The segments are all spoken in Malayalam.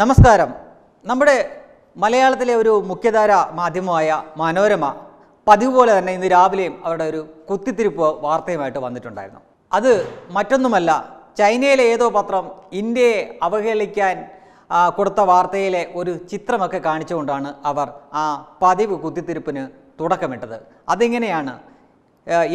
നമസ്കാരം നമ്മുടെ മലയാളത്തിലെ ഒരു മുഖ്യധാര മാധ്യമമായ മനോരമ പതിവ് പോലെ തന്നെ ഇന്ന് രാവിലെയും അവരുടെ ഒരു കുത്തിത്തിരിപ്പ് വാർത്തയുമായിട്ട് വന്നിട്ടുണ്ടായിരുന്നു അത് മറ്റൊന്നുമല്ല ചൈനയിലെ ഏതോ പത്രം ഇന്ത്യയെ അവഹേളിക്കാൻ കൊടുത്ത വാർത്തയിലെ ഒരു ചിത്രമൊക്കെ കാണിച്ചുകൊണ്ടാണ് അവർ ആ പതിവ് കുത്തിത്തിരിപ്പിന് തുടക്കമിട്ടത് അതിങ്ങനെയാണ്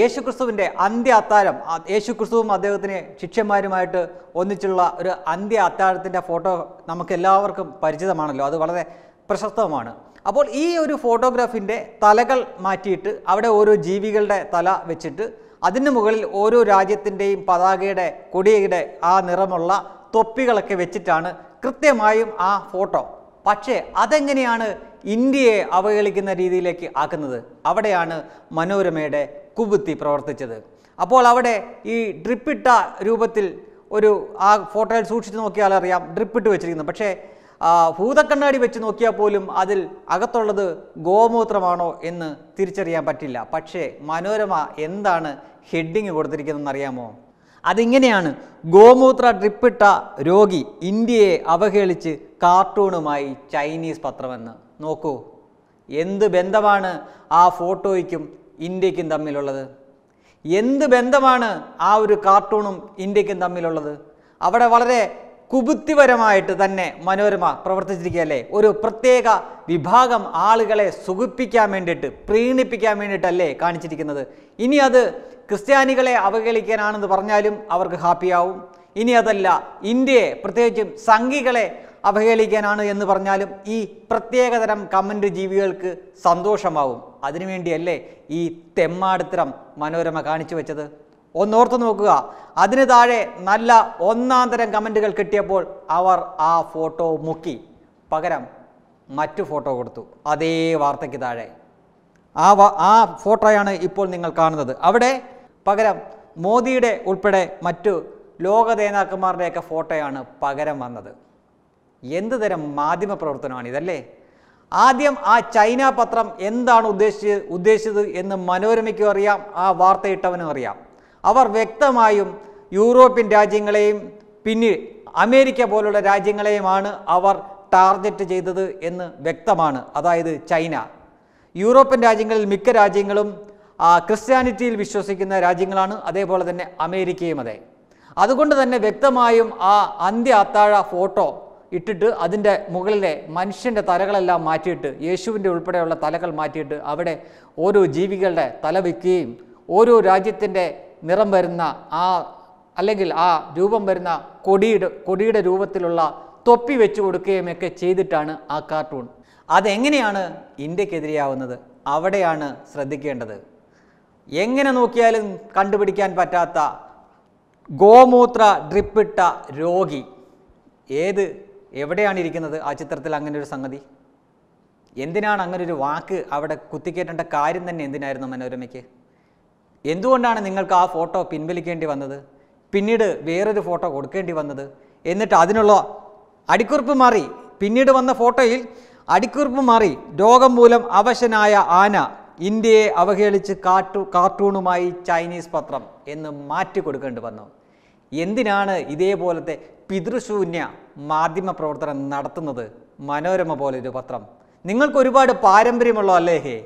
യേശുക്രിസ്തുവിൻ്റെ അന്ത്യ അത്താരം യേശുക്രിസ്തുവും അദ്ദേഹത്തിന് ശിഷ്യന്മാരുമായിട്ട് ഒന്നിച്ചുള്ള ഒരു അന്ത്യ അത്താരത്തിൻ്റെ ഫോട്ടോ നമുക്ക് എല്ലാവർക്കും പരിചിതമാണല്ലോ അത് വളരെ പ്രശസ്തവുമാണ് അപ്പോൾ ഈ ഒരു ഫോട്ടോഗ്രാഫിൻ്റെ തലകൾ മാറ്റിയിട്ട് അവിടെ ഓരോ ജീവികളുടെ തല വെച്ചിട്ട് അതിന് മുകളിൽ ഓരോ രാജ്യത്തിൻ്റെയും പതാകയുടെ കൊടിയുടെ ആ നിറമുള്ള തൊപ്പികളൊക്കെ വെച്ചിട്ടാണ് കൃത്യമായും ആ ഫോട്ടോ പക്ഷേ അതെങ്ങനെയാണ് ഇന്ത്യയെ അവഹേളിക്കുന്ന രീതിയിലേക്ക് ആക്കുന്നത് അവിടെയാണ് മനോരമയുടെ കുബുത്തി പ്രവർത്തിച്ചത് അപ്പോൾ അവിടെ ഈ ഡ്രിപ്പിട്ട രൂപത്തിൽ ഒരു ആ ഫോട്ടോയിൽ സൂക്ഷിച്ച് നോക്കിയാൽ അറിയാം ഡ്രിപ്പിട്ട് വെച്ചിരിക്കുന്നത് പക്ഷേ ഭൂതക്കണ്ണാടി വെച്ച് നോക്കിയാൽ പോലും അതിൽ അകത്തുള്ളത് ഗോമൂത്രമാണോ എന്ന് തിരിച്ചറിയാൻ പറ്റില്ല പക്ഷേ മനോരമ എന്താണ് ഹെഡിങ് കൊടുത്തിരിക്കുന്നതെന്ന് അറിയാമോ അതിങ്ങനെയാണ് ഗോമൂത്ര ഡ്രിപ്പിട്ട രോഗി ഇന്ത്യയെ അവഹേളിച്ച് കാർട്ടൂണുമായി ചൈനീസ് പത്രമെന്ന് നോക്കൂ എന്ത് ബന്ധമാണ് ആ ഫോട്ടോയ്ക്കും ഇന്ത്യക്കും തമ്മിലുള്ളത് എന്ത് ബന്ധമാണ് ആ ഒരു കാർട്ടൂണും ഇന്ത്യക്കും തമ്മിലുള്ളത് അവിടെ വളരെ കുബുത്തിപരമായിട്ട് തന്നെ മനോരമ പ്രവർത്തിച്ചിരിക്കുകയല്ലേ ഒരു പ്രത്യേക വിഭാഗം ആളുകളെ സുഖിപ്പിക്കാൻ വേണ്ടിയിട്ട് പ്രീണിപ്പിക്കാൻ വേണ്ടിയിട്ടല്ലേ കാണിച്ചിരിക്കുന്നത് ഇനി അത് ക്രിസ്ത്യാനികളെ അവഹേളിക്കാനാണെന്ന് പറഞ്ഞാലും അവർക്ക് ഹാപ്പിയാവും ഇനി അതല്ല ഇന്ത്യയെ പ്രത്യേകിച്ചും സംഘികളെ അവഹേളിക്കാനാണ് എന്ന് പറഞ്ഞാലും ഈ പ്രത്യേകതരം കമൻറ്റ് ജീവികൾക്ക് സന്തോഷമാവും അതിനുവേണ്ടിയല്ലേ ഈ തെമ്മാടിത്തരം മനോരമ കാണിച്ചു വെച്ചത് ഒന്നോർത്തു നോക്കുക അതിന് താഴെ നല്ല ഒന്നാം തരം കമൻറ്റുകൾ കിട്ടിയപ്പോൾ അവർ ആ ഫോട്ടോ മുക്കി പകരം മറ്റു ഫോട്ടോ കൊടുത്തു അതേ വാർത്തയ്ക്ക് താഴെ ആ ആ ഫോട്ടോയാണ് ഇപ്പോൾ നിങ്ങൾ കാണുന്നത് അവിടെ പകരം മോദിയുടെ ഉൾപ്പെടെ മറ്റു ലോക നേതാക്കന്മാരുടെയൊക്കെ ഫോട്ടോയാണ് പകരം വന്നത് എന്ത് തരം മാധ്യമ പ്രവർത്തനമാണ് ഇതല്ലേ ആദ്യം ആ ചൈന പത്രം എന്താണ് ഉദ്ദേശിച്ചത് ഉദ്ദേശിച്ചത് എന്ന് മനോരമയ്ക്കും അറിയാം ആ വാർത്തയിട്ടവനും അറിയാം അവർ വ്യക്തമായും യൂറോപ്യൻ രാജ്യങ്ങളെയും പിന്നെ അമേരിക്ക പോലുള്ള രാജ്യങ്ങളെയുമാണ് അവർ ടാർഗറ്റ് ചെയ്തത് എന്ന് വ്യക്തമാണ് അതായത് ചൈന യൂറോപ്യൻ രാജ്യങ്ങളിൽ മിക്ക രാജ്യങ്ങളും ക്രിസ്ത്യാനിറ്റിയിൽ വിശ്വസിക്കുന്ന രാജ്യങ്ങളാണ് അതേപോലെ തന്നെ അമേരിക്കയും അതെ അതുകൊണ്ട് തന്നെ വ്യക്തമായും ആ അന്ത്യ അത്താഴ ഫോട്ടോ ഇട്ടിട്ട് അതിൻ്റെ മുകളിലെ മനുഷ്യൻ്റെ തലകളെല്ലാം മാറ്റിയിട്ട് യേശുവിൻ്റെ ഉൾപ്പെടെയുള്ള തലകൾ മാറ്റിയിട്ട് അവിടെ ഓരോ ജീവികളുടെ തല വയ്ക്കുകയും ഓരോ രാജ്യത്തിൻ്റെ നിറം വരുന്ന ആ അല്ലെങ്കിൽ ആ രൂപം വരുന്ന കൊടിയുടെ കൊടിയുടെ രൂപത്തിലുള്ള തൊപ്പി വെച്ചു കൊടുക്കുകയും ഒക്കെ ചെയ്തിട്ടാണ് ആ കാർട്ടൂൺ അതെങ്ങനെയാണ് ഇന്ത്യക്കെതിരെയാവുന്നത് അവിടെയാണ് ശ്രദ്ധിക്കേണ്ടത് എങ്ങനെ നോക്കിയാലും കണ്ടുപിടിക്കാൻ പറ്റാത്ത ഗോമൂത്ര ഡ്രിപ്പിട്ട രോഗി ഏത് എവിടെയാണ് ഇരിക്കുന്നത് ആ ചിത്രത്തിൽ അങ്ങനെ ഒരു സംഗതി എന്തിനാണ് അങ്ങനെ ഒരു വാക്ക് അവിടെ കുത്തിക്കേറ്റേണ്ട കാര്യം തന്നെ എന്തിനായിരുന്നു മനോരമയ്ക്ക് എന്തുകൊണ്ടാണ് നിങ്ങൾക്ക് ആ ഫോട്ടോ പിൻവലിക്കേണ്ടി വന്നത് പിന്നീട് വേറൊരു ഫോട്ടോ കൊടുക്കേണ്ടി വന്നത് എന്നിട്ട് അതിനുള്ള അടിക്കുറിപ്പ് മാറി പിന്നീട് വന്ന ഫോട്ടോയിൽ അടിക്കുറിപ്പ് മാറി രോഗം മൂലം അവശനായ ആന ഇന്ത്യയെ അവഹേളിച്ച് കാർട്ടൂ കാർട്ടൂണുമായി ചൈനീസ് പത്രം എന്ന് മാറ്റി കൊടുക്കേണ്ടി വന്നു എന്തിനാണ് ഇതേപോലത്തെ പിതൃശൂന്യ മാധ്യമ പ്രവർത്തനം നടത്തുന്നത് മനോരമ ഒരു പത്രം നിങ്ങൾക്ക് ഒരുപാട് പാരമ്പര്യമുള്ള ഹേ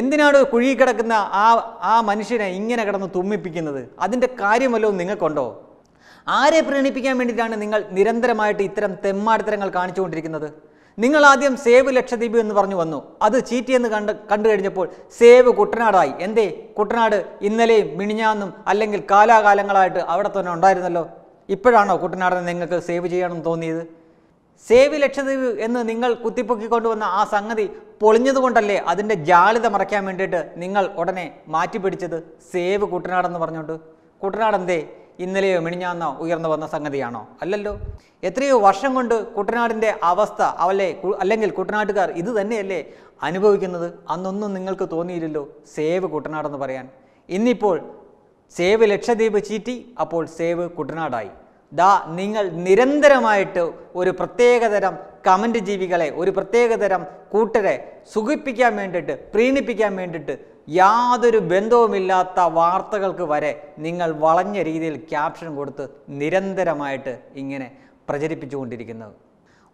എന്തിനാണ് കുഴി കിടക്കുന്ന ആ ആ മനുഷ്യനെ ഇങ്ങനെ കിടന്ന് തുമ്മിപ്പിക്കുന്നത് അതിൻ്റെ കാര്യമല്ലോ നിങ്ങൾക്കുണ്ടോ ആരെ പ്രീണിപ്പിക്കാൻ വേണ്ടിയിട്ടാണ് നിങ്ങൾ നിരന്തരമായിട്ട് ഇത്തരം തെമ്മാടിത്തരങ്ങൾ കാണിച്ചുകൊണ്ടിരിക്കുന്നത് നിങ്ങൾ ആദ്യം സേവ് ലക്ഷദ്വീപ് എന്ന് പറഞ്ഞു വന്നു അത് ചീറ്റി എന്ന് കണ്ട് കണ്ടു കഴിഞ്ഞപ്പോൾ സേവ് കുട്ടനാടായി എന്തേ കുട്ടനാട് ഇന്നലെയും മിണിഞ്ഞാന്നും അല്ലെങ്കിൽ കാലാകാലങ്ങളായിട്ട് അവിടെ തന്നെ ഉണ്ടായിരുന്നല്ലോ ഇപ്പോഴാണോ കുട്ടനാടനെ നിങ്ങൾക്ക് സേവ് ചെയ്യണം തോന്നിയത് സേവ് ലക്ഷദ്വീപ് എന്ന് നിങ്ങൾ കുത്തിപ്പൊക്കിക്കൊണ്ടുവന്ന ആ സംഗതി പൊളിഞ്ഞതുകൊണ്ടല്ലേ അതിൻ്റെ ജാളിത മറയ്ക്കാൻ വേണ്ടിയിട്ട് നിങ്ങൾ ഉടനെ മാറ്റിപ്പിടിച്ചത് സേവ് കുട്ടനാടെന്ന് പറഞ്ഞുകൊണ്ട് കുട്ടനാടെന്തേ ഇന്നലെയോ മിണിഞ്ഞാന്നോ ഉയർന്നു വന്ന സംഗതിയാണോ അല്ലല്ലോ എത്രയോ വർഷം കൊണ്ട് കുട്ടനാടിൻ്റെ അവസ്ഥ അവലെ അല്ലെങ്കിൽ കുട്ടനാട്ടുകാർ ഇത് തന്നെയല്ലേ അനുഭവിക്കുന്നത് അന്നൊന്നും നിങ്ങൾക്ക് തോന്നിയില്ലല്ലോ സേവ് കുട്ടനാടെന്ന് പറയാൻ ഇന്നിപ്പോൾ സേവ് ലക്ഷദ്വീപ് ചീറ്റി അപ്പോൾ സേവ് കുട്ടനാടായി ദാ നിങ്ങൾ നിരന്തരമായിട്ട് ഒരു പ്രത്യേകതരം കമൻറ്റ് ജീവികളെ ഒരു പ്രത്യേകതരം കൂട്ടരെ സുഖിപ്പിക്കാൻ വേണ്ടിയിട്ട് പ്രീണിപ്പിക്കാൻ വേണ്ടിയിട്ട് യാതൊരു ബന്ധവുമില്ലാത്ത വാർത്തകൾക്ക് വരെ നിങ്ങൾ വളഞ്ഞ രീതിയിൽ ക്യാപ്ഷൻ കൊടുത്ത് നിരന്തരമായിട്ട് ഇങ്ങനെ പ്രചരിപ്പിച്ചുകൊണ്ടിരിക്കുന്നത്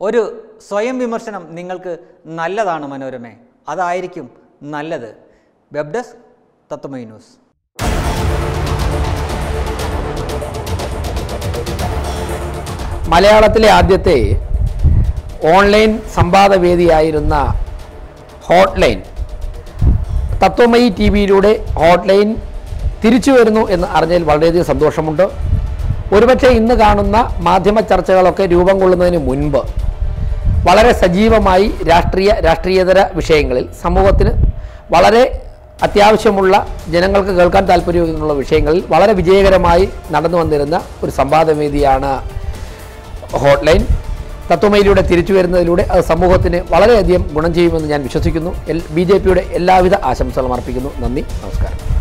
ഒരു സ്വയം വിമർശനം നിങ്ങൾക്ക് നല്ലതാണ് മനോരമേ അതായിരിക്കും നല്ലത് വെബ് ഡെസ്ക് തത്വമൈ ന്യൂസ് മലയാളത്തിലെ ആദ്യത്തെ ഓൺലൈൻ സംവാദവേദിയായിരുന്ന ഹോട്ട്ലൈൻ തത്വമയി ടി വിയിലൂടെ ഹോട്ട്ലൈൻ തിരിച്ചു വരുന്നു എന്ന് അറിഞ്ഞതിൽ വളരെയധികം സന്തോഷമുണ്ട് ഒരുപക്ഷെ ഇന്ന് കാണുന്ന മാധ്യമ ചർച്ചകളൊക്കെ രൂപം കൊള്ളുന്നതിന് മുൻപ് വളരെ സജീവമായി രാഷ്ട്രീയ രാഷ്ട്രീയതര വിഷയങ്ങളിൽ സമൂഹത്തിന് വളരെ അത്യാവശ്യമുള്ള ജനങ്ങൾക്ക് കേൾക്കാൻ താല്പര്യമുള്ള വിഷയങ്ങളിൽ വളരെ വിജയകരമായി നടന്നു വന്നിരുന്ന ഒരു സംവാദവേദിയാണ് ഹോട്ട്ലൈൻ ലൈൻ തത്വമയിലൂടെ തിരിച്ചു വരുന്നതിലൂടെ അത് സമൂഹത്തിന് വളരെയധികം ഗുണം ചെയ്യുമെന്ന് ഞാൻ വിശ്വസിക്കുന്നു എൽ ബി ജെ പിയുടെ എല്ലാവിധ ആശംസകളും അർപ്പിക്കുന്നു നന്ദി നമസ്കാരം